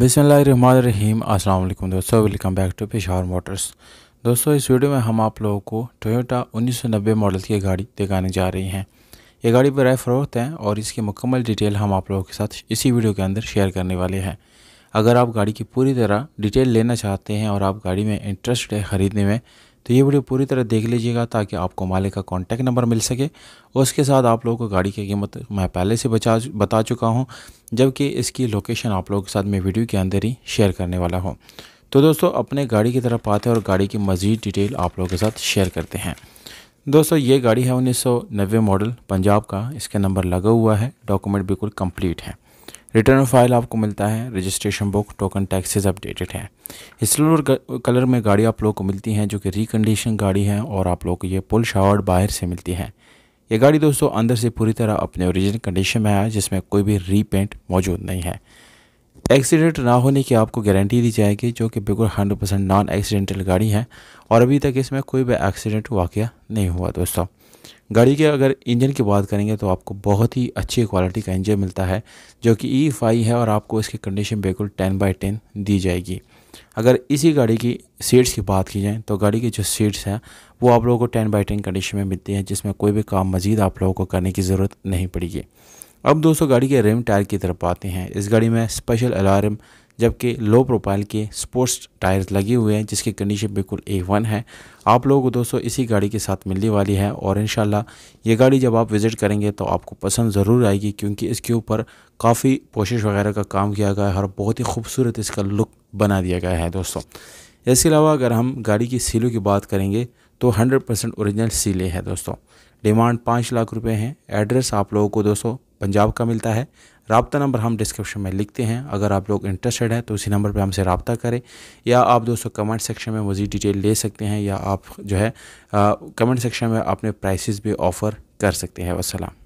बिसमीम अल्लाम दोस्तों welcome back to Peshawar motors दोस्तों इस वीडियो में हम आप लोगों को टोयोटा 1990 मॉडल की गाड़ी दिखाने जा रही हैं ये गाड़ी बर फ़रोख्त है और इसकी मुकम्मल डिटेल हम आप लोगों के साथ इसी वीडियो के अंदर शेयर करने वाले हैं अगर आप गाड़ी की पूरी तरह डिटेल लेना चाहते हैं और आप गाड़ी में इंटरेस्ट है ख़रीदने में तो ये वीडियो पूरी तरह देख लीजिएगा ताकि आपको मालिक का कॉन्टैक्ट नंबर मिल सके उसके साथ आप लोगों को गाड़ी की कीमत मैं पहले से बचा बता चुका हूँ जबकि इसकी लोकेशन आप लोगों के साथ मैं वीडियो के अंदर ही शेयर करने वाला हूँ तो दोस्तों अपने गाड़ी की तरफ आते हैं और गाड़ी की मज़ीद डिटेल आप लोगों के साथ शेयर करते हैं दोस्तों ये गाड़ी है 1990 मॉडल पंजाब का इसका नंबर लगा हुआ है डॉक्यूमेंट बिल्कुल कंप्लीट है रिटर्न फाइल आपको मिलता है registration book token taxes updated हैं सिल्वर कलर में गाड़ी आप लोग को मिलती हैं जो कि रिकंडीशन गाड़ी है और आप लोग को ये पुल शावर्ड बाहर से मिलती है ये गाड़ी दोस्तों अंदर से पूरी तरह अपने ओरिजिनल कंडीशन में आया जिसमें कोई भी रीपेंट मौजूद नहीं है एक्सीडेंट ना होने की आपको गारंटी दी जाएगी जो कि बिल्कुल हंड्रेड परसेंट नॉन एक्सीडेंटल गाड़ी है और अभी तक इसमें कोई भी एक्सीडेंट वाक़ नहीं हुआ दोस्तों गाड़ी के अगर इंजन की बात करेंगे तो आपको बहुत ही अच्छी क्वालिटी का इंजन मिलता है जो कि ई e फाई है और आपको इसकी कंडीशन बिल्कुल टेन बाई टेन दी जाएगी अगर इसी गाड़ी की सीट्स की बात की जाए तो गाड़ी की जो सीट्स हैं वो आप लोगों को टेन बाई टेन कंडीशन में मिलती हैं जिसमें कोई भी काम मजीद आप लोगों को करने की ज़रूरत नहीं पड़ेगी अब दोस्तों गाड़ी के रिम टायर की तरफ आते हैं इस गाड़ी में स्पेशल अलार्म जबकि लो प्रोफाइल के स्पोर्ट्स टायर्स लगे हुए हैं जिसकी कंडीशन बिल्कुल ए वन है आप लोगों को दोस्तों इसी गाड़ी के साथ मिलने वाली है और इन ये गाड़ी जब आप विज़िट करेंगे तो आपको पसंद ज़रूर आएगी क्योंकि इसके ऊपर काफ़ी कोशिश वगैरह का काम किया गया है और बहुत ही खूबसूरत इसका लुक बना दिया गया है दोस्तों इसके अलावा अगर हम गाड़ी की सीलों की बात करेंगे तो हंड्रेड परसेंट औरिजिनल सीलें हैं दोस्तों डिमांड पाँच लाख रुपये हैं एड्रेस आप लोगों को दोस्तों पंजाब का मिलता है रबता नंबर हम डिस्क्रिप्शन में लिखते हैं अगर आप लोग इंटरेस्टेड हैं तो इसी नंबर पर हमसे रबता करें या आप दोस्तों कमेंट सेक्शन में मज़ीद डिटेल ले सकते हैं या आप जो है कमेंट सेक्शन में अपने प्राइसेस भी ऑफ़र कर सकते हैं वसलम